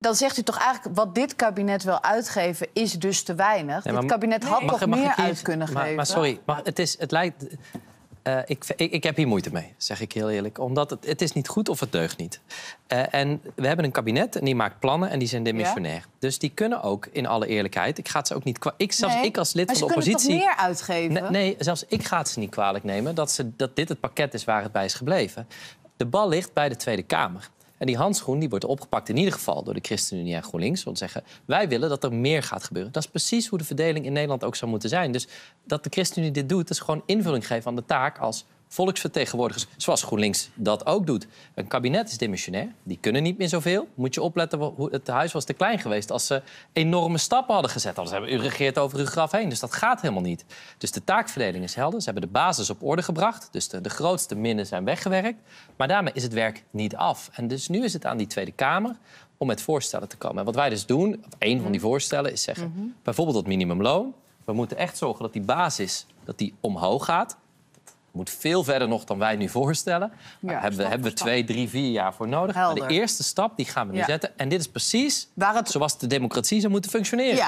dan zegt u toch eigenlijk, wat dit kabinet wil uitgeven, is dus te weinig. Het dit kabinet had nog meer uit kunnen geven. Maar sorry, maar het, is, het lijkt. Eh, ik, ik, heb hier moeite mee, zeg ik heel eerlijk. Omdat het, het is niet goed of het deugt niet. Eh, en we hebben een kabinet en die maakt plannen en die zijn demissionair. Dus die kunnen ook, in alle eerlijkheid... Ik ga het ze ook niet... Ik, zelfs ik als lid van de oppositie... Maar ze meer uitgeven? Nee, zelfs ik ga het ze niet kwalijk nemen... Dat, ze, dat dit het pakket is waar het bij is gebleven. De bal ligt bij de Tweede Kamer. En die handschoen die wordt opgepakt in ieder geval door de ChristenUnie en GroenLinks. Want zeggen, wij willen dat er meer gaat gebeuren. Dat is precies hoe de verdeling in Nederland ook zou moeten zijn. Dus dat de ChristenUnie dit doet, is gewoon invulling geven aan de taak als volksvertegenwoordigers, zoals GroenLinks dat ook doet. Een kabinet is dimensionair, die kunnen niet meer zoveel. Moet je opletten, het huis was te klein geweest als ze enorme stappen hadden gezet. ze hebben u regeerd over uw graf heen, dus dat gaat helemaal niet. Dus de taakverdeling is helder. Ze hebben de basis op orde gebracht, dus de, grootste minnen zijn weggewerkt. Maar daarmee is het werk niet af. En dus nu is het aan die Tweede Kamer om met voorstellen te komen. En wat wij dus doen, een van die mhm. voorstellen, is zeggen... Mhm. bijvoorbeeld dat minimumloon. We moeten echt zorgen dat die basis dat die omhoog gaat moet veel verder nog dan wij nu voorstellen. Daar ja, hebben, we, hebben twee, drie, vier jaar voor nodig. Maar de eerste stap die gaan we nu zetten. En dit is precies het... zoals de democratie zou moeten functioneren.